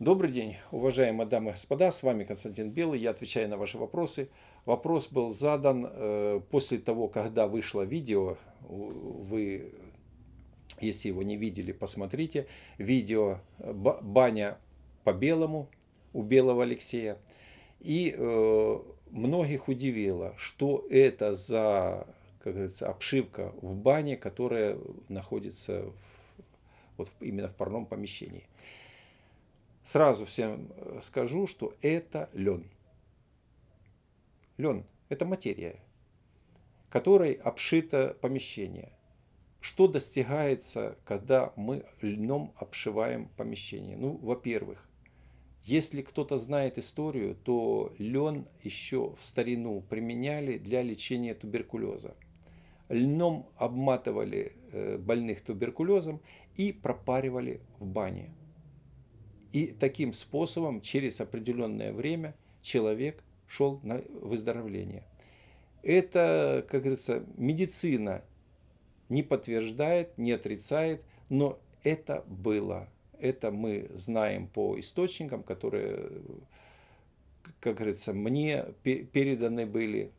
Добрый день, уважаемые дамы и господа, с вами Константин Белый, я отвечаю на ваши вопросы. Вопрос был задан э, после того, когда вышло видео, вы, если его не видели, посмотрите, видео э, «Баня по белому» у Белого Алексея. И э, многих удивило, что это за, как говорится, обшивка в бане, которая находится в, вот именно в парном помещении. Сразу всем э, скажу, что это лен. Лен – это материя, которой обшито помещение. Что достигается, когда мы льном обшиваем помещение? Ну, во-первых, если кто-то знает историю, то лен еще в старину применяли для лечения туберкулеза. Льном обматывали э, больных туберкулезом и пропаривали в бане. И таким способом через определенное время человек шел на выздоровление. Это, как говорится, медицина не подтверждает, не отрицает, но это было. Это мы знаем по источникам, которые, как говорится, мне переданы были.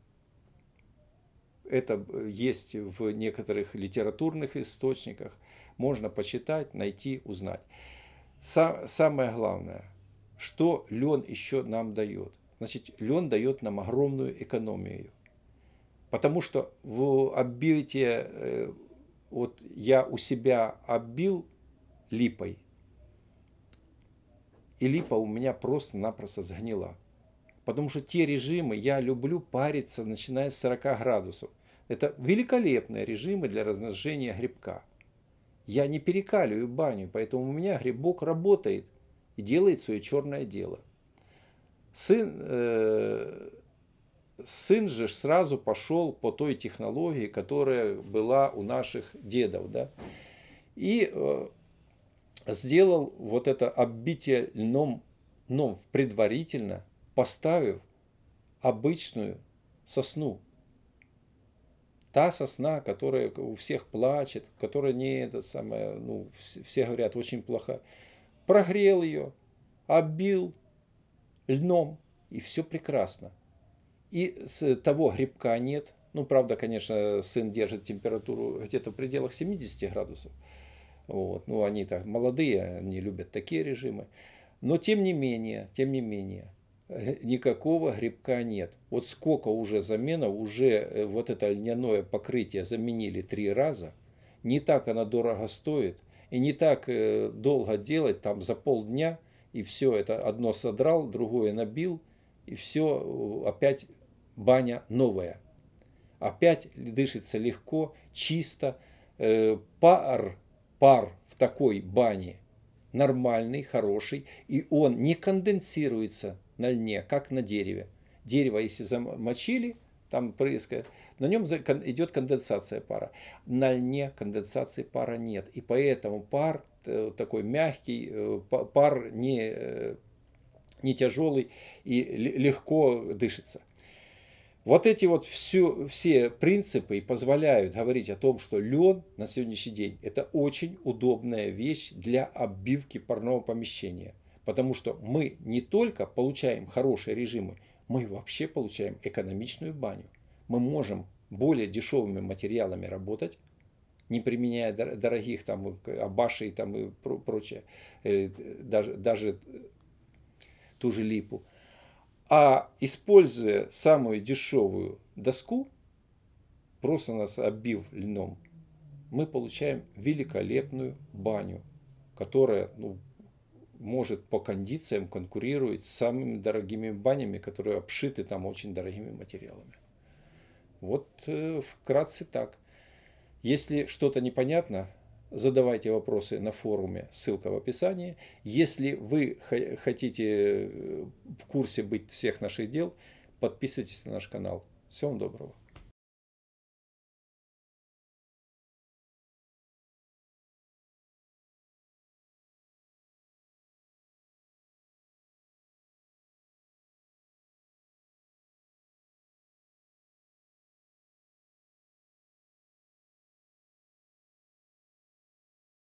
Это есть в некоторых литературных источниках. Можно почитать, найти, узнать. Самое главное, что лен еще нам дает? Значит, лен дает нам огромную экономию. Потому что в оббитие, э, вот я у себя оббил липой, и липа у меня просто-напросто сгнила. Потому что те режимы, я люблю париться, начиная с 40 градусов. Это великолепные режимы для размножения грибка – я не перекаливаю баню, поэтому у меня грибок работает и делает свое черное дело. Сын, э, сын же сразу пошел по той технологии, которая была у наших дедов. Да? И э, сделал вот это оббитие льном, льном ну, предварительно, поставив обычную сосну та сосна, которая у всех плачет, которая не это самое, ну, все говорят, очень плохая, прогрел ее, оббил льном, и все прекрасно. И с того грибка нет. Ну, правда, конечно, сын держит температуру где-то в пределах 70 градусов. Вот. Ну, они так молодые, они любят такие режимы. Но тем не менее, тем не менее, Э, никакого грибка нет. Вот сколько уже замена, уже э, вот это льняное покрытие заменили три раза. Не так она дорого стоит. И не так э, долго делать, там за полдня, и все это одно содрал, другое набил, и все, опять баня новая. Опять дышится легко, чисто. Пар, пар в такой бане – нормальный, хороший, и он не конденсируется на льне, как на дереве. Дерево, если замочили, там прыскает, на нем идет конденсация пара. На льне конденсации пара нет. И поэтому пар э, такой мягкий, э, пар не, э, не тяжелый и легко дышится. Вот эти вот все, все принципы и позволяют говорить о том, что лен на сегодняшний день это очень удобная вещь для оббивки парного помещения. Потому что мы не только получаем хорошие режимы, мы вообще получаем экономичную баню. Мы можем более дешевыми материалами работать, не применяя дорогих там абашей там, и прочее, э, даже, даже ту же липу. А используя самую дешевую доску, просто нас оббив льном, мы получаем великолепную баню, которая ну, может по кондициям конкурировать с самыми дорогими банями, которые обшиты там очень дорогими материалами. Вот э, вкратце так. Если что-то непонятно, задавайте вопросы на форуме, ссылка в описании. Если вы хотите э, в курсе быть всех наших дел, подписывайтесь на наш канал. Всем доброго.